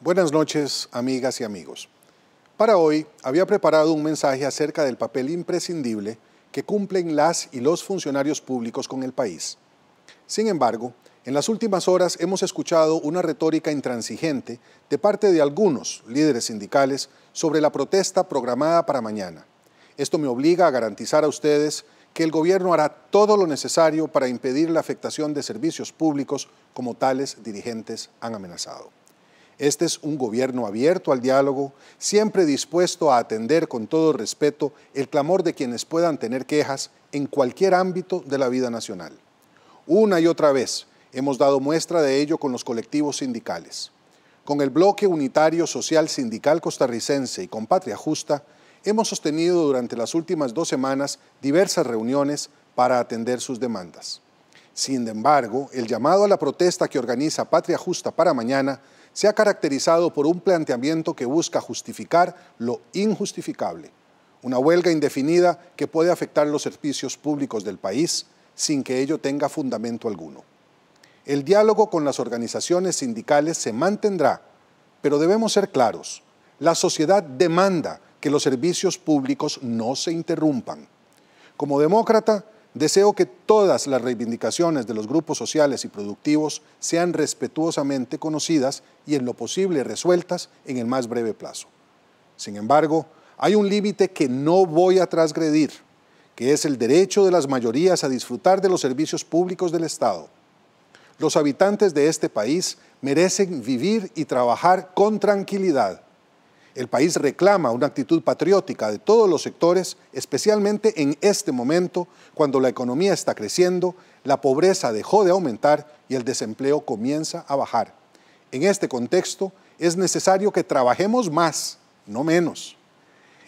Buenas noches, amigas y amigos. Para hoy había preparado un mensaje acerca del papel imprescindible que cumplen las y los funcionarios públicos con el país. Sin embargo, en las últimas horas hemos escuchado una retórica intransigente de parte de algunos líderes sindicales sobre la protesta programada para mañana. Esto me obliga a garantizar a ustedes que el gobierno hará todo lo necesario para impedir la afectación de servicios públicos como tales dirigentes han amenazado. Este es un gobierno abierto al diálogo, siempre dispuesto a atender con todo respeto el clamor de quienes puedan tener quejas en cualquier ámbito de la vida nacional. Una y otra vez hemos dado muestra de ello con los colectivos sindicales. Con el bloque unitario social sindical costarricense y con Patria Justa, hemos sostenido durante las últimas dos semanas diversas reuniones para atender sus demandas. Sin embargo, el llamado a la protesta que organiza Patria Justa para mañana se ha caracterizado por un planteamiento que busca justificar lo injustificable, una huelga indefinida que puede afectar los servicios públicos del país sin que ello tenga fundamento alguno. El diálogo con las organizaciones sindicales se mantendrá, pero debemos ser claros, la sociedad demanda que los servicios públicos no se interrumpan. Como demócrata, Deseo que todas las reivindicaciones de los grupos sociales y productivos sean respetuosamente conocidas y en lo posible resueltas en el más breve plazo. Sin embargo, hay un límite que no voy a transgredir, que es el derecho de las mayorías a disfrutar de los servicios públicos del Estado. Los habitantes de este país merecen vivir y trabajar con tranquilidad el país reclama una actitud patriótica de todos los sectores, especialmente en este momento, cuando la economía está creciendo, la pobreza dejó de aumentar y el desempleo comienza a bajar. En este contexto, es necesario que trabajemos más, no menos.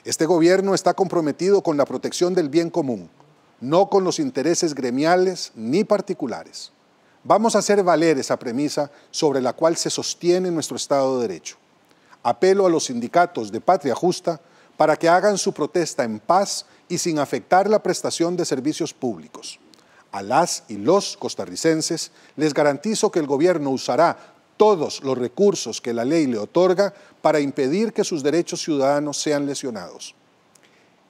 Este gobierno está comprometido con la protección del bien común, no con los intereses gremiales ni particulares. Vamos a hacer valer esa premisa sobre la cual se sostiene nuestro Estado de Derecho. Apelo a los sindicatos de Patria Justa para que hagan su protesta en paz y sin afectar la prestación de servicios públicos. A las y los costarricenses les garantizo que el gobierno usará todos los recursos que la ley le otorga para impedir que sus derechos ciudadanos sean lesionados.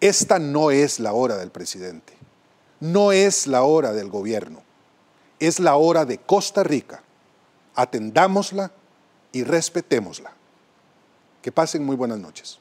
Esta no es la hora del presidente, no es la hora del gobierno, es la hora de Costa Rica. Atendámosla y respetémosla. Que pasen muy buenas noches.